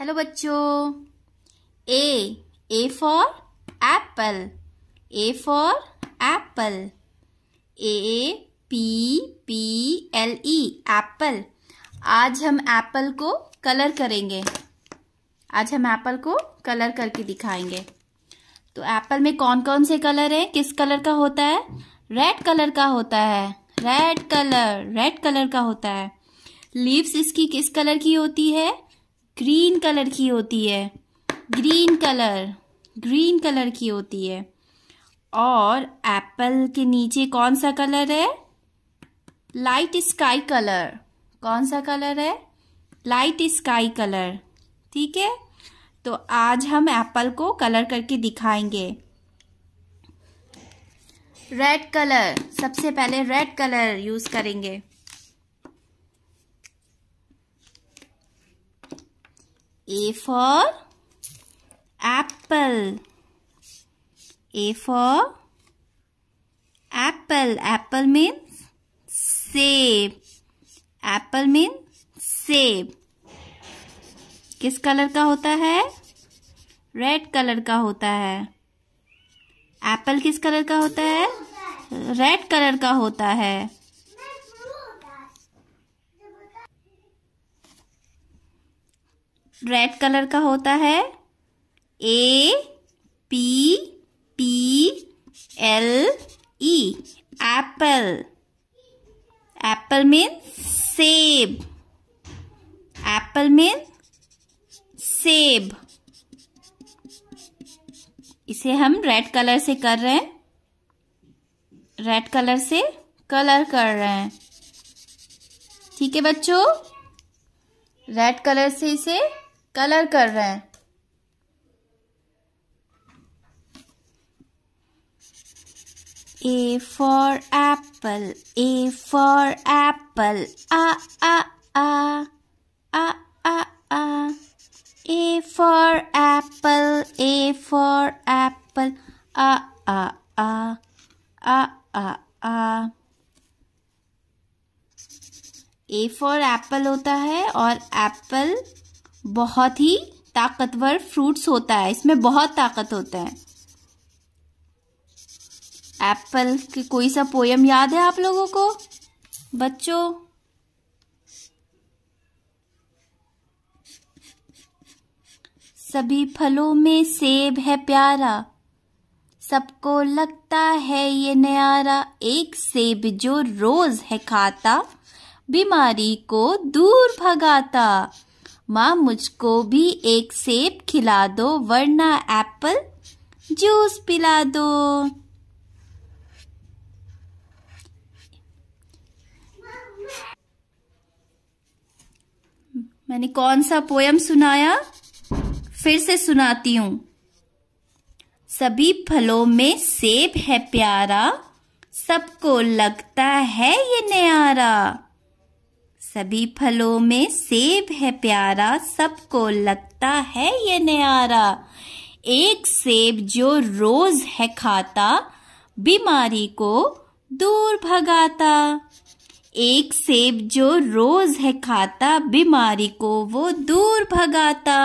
Hello बच्चों A A for apple A for apple A P P L E apple आज हम Apple को colour करेंगे आज हम एप्पल को कलर करके दिखाएंगे तो एप्पल में कौन कौन से कलर हैं किस कलर का होता है रेड कलर का होता है रेड कलर रेड कलर का होता है लीव्स इसकी किस कलर की होती है ग्रीन कलर की होती है ग्रीन कलर ग्रीन कलर की होती है और एप्पल के नीचे कौन सा कलर है लाइट स्काई कलर कौन सा कलर है लाइट स्काई कलर ठीक है तो आज हम एप्पल को कलर करके दिखाएंगे रेड कलर सबसे पहले रेड कलर यूज करेंगे A for apple. A for apple. Apple means सेब एप्पल means सेब किस कलर का होता है रेड कलर का होता है एप्पल किस कलर का होता है रेड कलर का होता है रेड कलर का होता है A P P L E apple apple mean सेब एप्पल मीन सेब इसे हम रेड कलर से कर रहे हैं रेड कलर से कलर कर रहे हैं ठीक है बच्चों रेड कलर से इसे कलर कर रहे हैं A for apple, A for apple, ah ah ah, ah ah ah. A for apple, A for apple, ah ah ah, ah ah ah. A for apple होता है और apple बहुत ही ताकतवर फ्रूट्स होता है इसमें बहुत ताकत होता है एप्पल की कोई सा पोयम याद है आप लोगों को बच्चों सभी फलों में सेब है प्यारा सबको लगता है ये नयारा एक सेब जो रोज है खाता बीमारी को दूर भगाता माँ मुझको भी एक सेब खिला दो वरना एप्पल जूस पिला दो मैंने कौन सा पोयम सुनाया फिर से सुनाती हूँ सभी फलों में सेब है प्यारा सबको लगता है ये न्यारा सभी फलों में सेब है प्यारा सबको लगता है ये न्यारा एक सेब जो रोज है खाता बीमारी को दूर भगाता एक सेब जो रोज है खाता बीमारी को वो दूर भगाता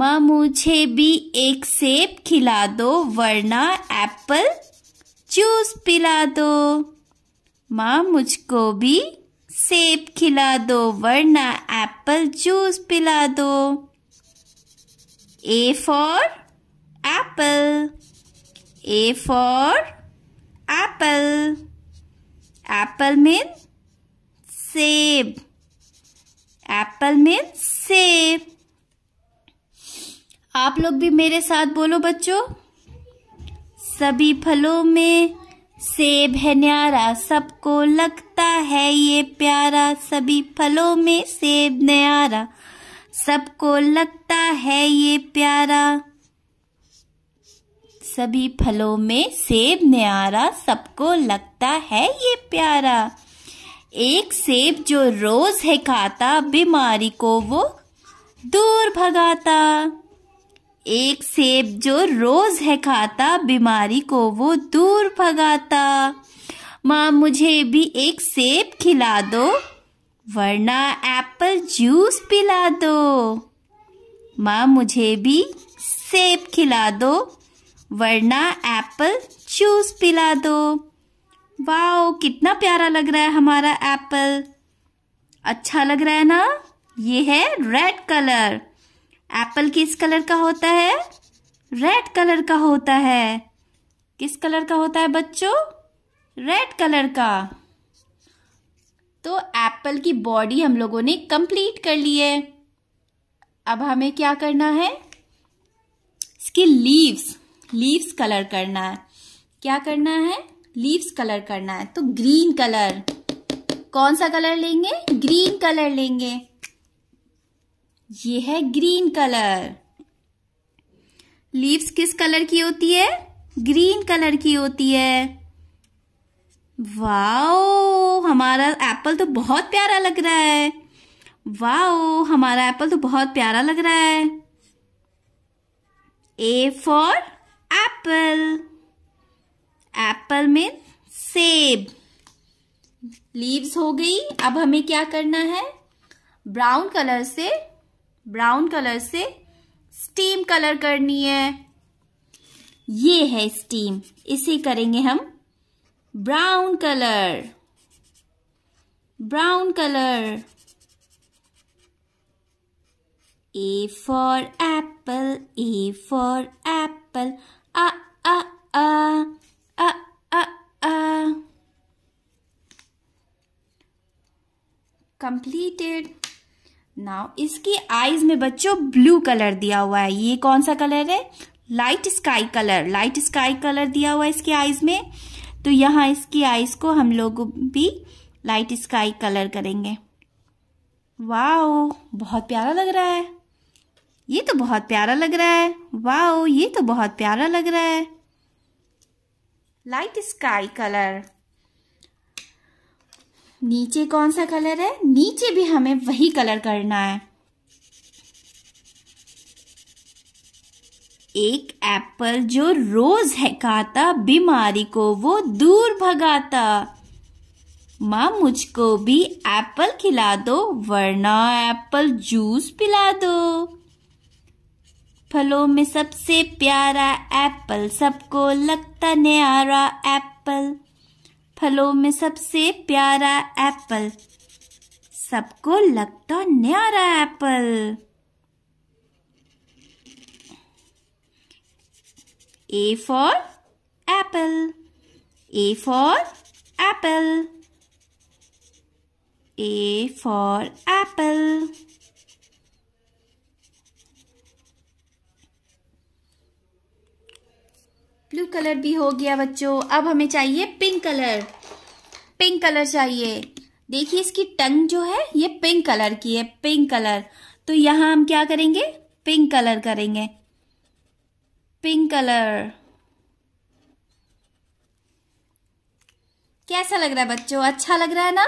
माँ मुझे भी एक सेब खिला दो वरना एप्पल जूस पिला दो माँ मुझको भी सेब खिला दो वरना एप्पल जूस पिला दो A for apple A for apple apple mean सेब एप्पल मीन सेब आप लोग भी मेरे साथ बोलो बच्चों सभी फलों में सेब है न्यारा सबको लगता है ये प्यारा सभी फलों में सेब न्यारा सबको लगता है ये प्यारा सभी फलों में सेब न्यारा सबको लगता है ये प्यारा एक सेब जो रोज है खाता बीमारी को वो दूर भगाता एक सेब जो रोज है खाता बीमारी को वो दूर भगाता माँ मुझे भी एक सेब खिला दो वरना एप्पल जूस पिला दो माँ मुझे भी सेब खिला दो वरना एप्पल जूस पिला दो वाओ कितना प्यारा लग रहा है हमारा एप्पल अच्छा लग रहा है ना ये है रेड कलर एप्पल किस कलर का होता है रेड कलर का होता है किस कलर का होता है बच्चों रेड कलर का तो एप्पल की बॉडी हम लोगों ने कंप्लीट कर ली है अब हमें क्या करना है इसकी लीव्स लीव्स कलर करना है क्या करना है लीव्स कलर करना है तो ग्रीन कलर कौन सा कलर लेंगे ग्रीन कलर लेंगे ये है ग्रीन कलर लीव्स किस कलर की होती है ग्रीन कलर की होती है वाओ हमारा एप्पल तो बहुत प्यारा लग रहा है वाओ हमारा एप्पल तो बहुत प्यारा लग रहा है ए फॉर एप्पल एप्पल में सेब लीव्स हो गई अब हमें क्या करना है ब्राउन कलर से ब्राउन कलर से स्टीम कलर करनी है ये है स्टीम इसे करेंगे हम brown colour brown colour A for apple A for apple अ आ आ कंप्लीटेड नाउ इसकी आईज में बच्चों ब्लू कलर दिया हुआ है ये कौन सा कलर है light sky colour light sky colour दिया हुआ है इसकी आईज में तो यहाँ इसकी आईज को हम लोग भी लाइट स्काई कलर करेंगे वाओ बहुत प्यारा लग रहा है ये तो बहुत प्यारा लग रहा है वाओ ये तो बहुत प्यारा लग रहा है लाइट स्काई कलर नीचे कौन सा कलर है नीचे भी हमें वही कलर करना है एक एप्पल जो रोज है खाता बीमारी को वो दूर भगाता माँ मुझको भी एप्पल खिला दो वरना एप्पल जूस पिला दो फलों में सबसे प्यारा एप्पल सबको लगता न्यारा एप्पल फलों में सबसे प्यारा एप्पल सबको लगता न्यारा apple A for apple A for apple A for apple blue colour भी हो गया बच्चों अब हमें चाहिए पिंक कलर पिंक कलर चाहिए देखिए इसकी टंग जो है ये पिंक कलर की है पिंक कलर तो यहां हम क्या करेंगे पिंक कलर करेंगे पिंक कलर कैसा लग रहा है बच्चों अच्छा लग रहा है ना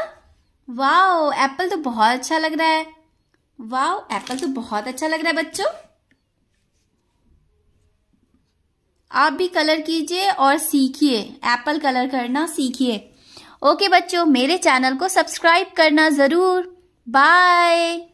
वाओ एप्पल तो बहुत अच्छा लग रहा है वाओ एप्पल तो बहुत अच्छा लग रहा है बच्चों आप भी कलर कीजिए और सीखिए एप्पल कलर करना सीखिए ओके बच्चों मेरे चैनल को सब्सक्राइब करना ज़रूर बाय